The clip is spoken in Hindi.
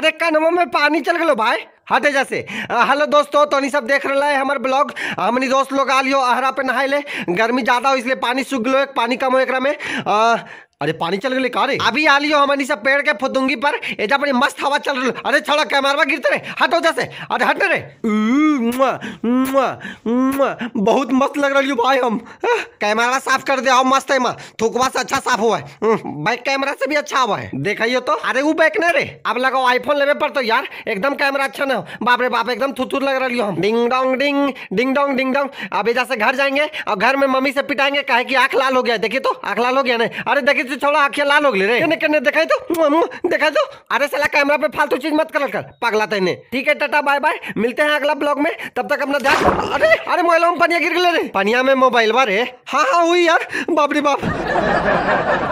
अरे कनवा में पानी चल गलो भाई हटे जैसे हेलो दोस्तों तो नहीं सब देख रहे हैं हमारे ब्लॉग हम दोस्त लोग आ लियो अहरा पे नहाए ले गर्मी ज़्यादा हो इसलिए पानी सूख गलो एक पानी कम हो एक में आ, अरे पानी चल गए का अभी आ लियो हमारी सब पेड़ के फुदुंगी पर एजा पर मस्त हवा चल रही अरे छोड़ो कैमरा गिरते रहे हट हो जैसे अरे हट रहे बहुत मस्त लग रही भाई हम हाँ। कैमरा साफ कर दे मस्त है थुकवा से अच्छा साफ हुआ है हम्म, बैक कैमरा से भी अच्छा हुआ है देखियो तो अरे वो बैक न रे अब लगाओ आईफोन लेवे पर तो यार एकदम कैमरा अच्छा ना हो बाप रे बाप एकदम थुथुर लग रही हम ding dong ding ding dong ding dong अब एजा से घर जाएंगे और घर में मम्मी से पिटाएंगे कहे की आंख लाल हो गया देखिए तो आंख लाल हो गया ना अरे देखिए से थोड़ा आंखें लाल हो गई रे कने कने दिखाई तो दिखाई तो अरे साला कैमरा पे फालतू चीज मत कर कर पगला तेने तो ठीक है टाटा बाय बाय मिलते हैं अगला ब्लॉग में तब तक अपना ध्यान अरे अरे मोबाइल में पनिया गिर गए रे पनिया में मोबाइल रे हाँ हाँ हुई यार बाबरी बाप